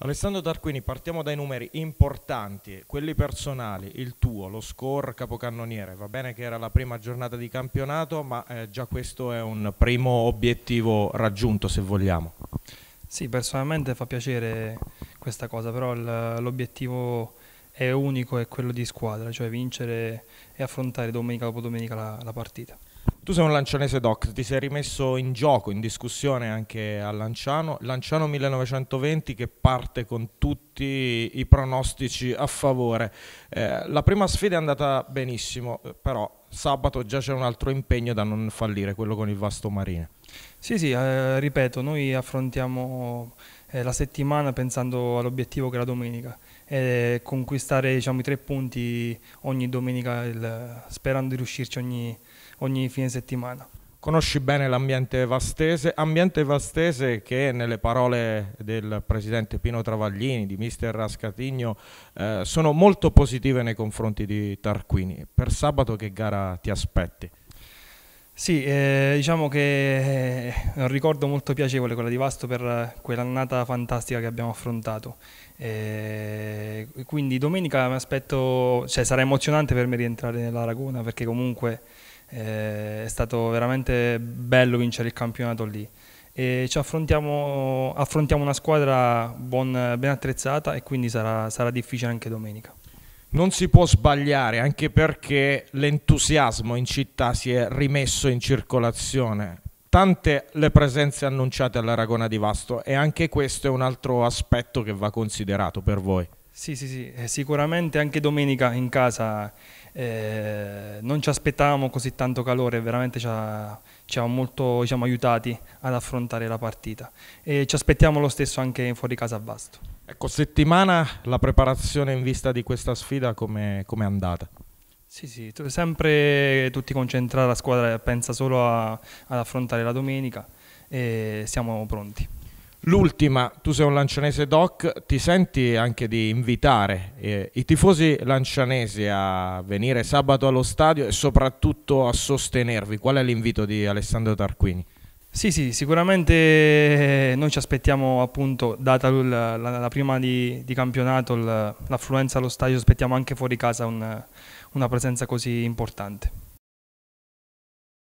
Alessandro Tarquini, partiamo dai numeri importanti, quelli personali, il tuo, lo score capocannoniere, va bene che era la prima giornata di campionato, ma eh, già questo è un primo obiettivo raggiunto se vogliamo. Sì, personalmente fa piacere questa cosa, però l'obiettivo è unico, è quello di squadra, cioè vincere e affrontare domenica dopo domenica la, la partita. Tu sei un lancianese doc, ti sei rimesso in gioco, in discussione anche a Lanciano. Lanciano 1920 che parte con tutti i pronostici a favore. Eh, la prima sfida è andata benissimo, però sabato già c'è un altro impegno da non fallire, quello con il Vasto Marine. Sì, sì, eh, ripeto, noi affrontiamo eh, la settimana pensando all'obiettivo che è la domenica e conquistare diciamo, i tre punti ogni domenica il, sperando di riuscirci ogni, ogni fine settimana. Conosci bene l'ambiente vastese, ambiente vastese che nelle parole del presidente Pino Travaglini, di mister Rascatigno, eh, sono molto positive nei confronti di Tarquini. Per sabato che gara ti aspetti? Sì, eh, diciamo che eh, è un ricordo molto piacevole quello di Vasto per quell'annata fantastica che abbiamo affrontato. Eh, quindi domenica mi aspetto, cioè sarà emozionante per me rientrare nella Laguna perché comunque eh, è stato veramente bello vincere il campionato lì. E ci affrontiamo, affrontiamo una squadra buon, ben attrezzata e quindi sarà, sarà difficile anche domenica. Non si può sbagliare anche perché l'entusiasmo in città si è rimesso in circolazione tante le presenze annunciate all'Aragona di Vasto e anche questo è un altro aspetto che va considerato per voi. Sì, sì, sì, eh, sicuramente anche domenica in casa eh, non ci aspettavamo così tanto calore, veramente ci ha, ci ha molto diciamo, aiutati ad affrontare la partita e ci aspettiamo lo stesso anche fuori casa a Vasto. Ecco, settimana la preparazione in vista di questa sfida come è andata? Sì, sì, sempre tutti concentrati, la squadra pensa solo a, ad affrontare la domenica e siamo pronti. L'ultima, tu sei un lancianese doc, ti senti anche di invitare eh, i tifosi lancianesi a venire sabato allo stadio e soprattutto a sostenervi? Qual è l'invito di Alessandro Tarquini? Sì, sì, sicuramente eh, noi ci aspettiamo appunto, data la, la, la prima di, di campionato, l'affluenza allo stadio, aspettiamo anche fuori casa un, una presenza così importante.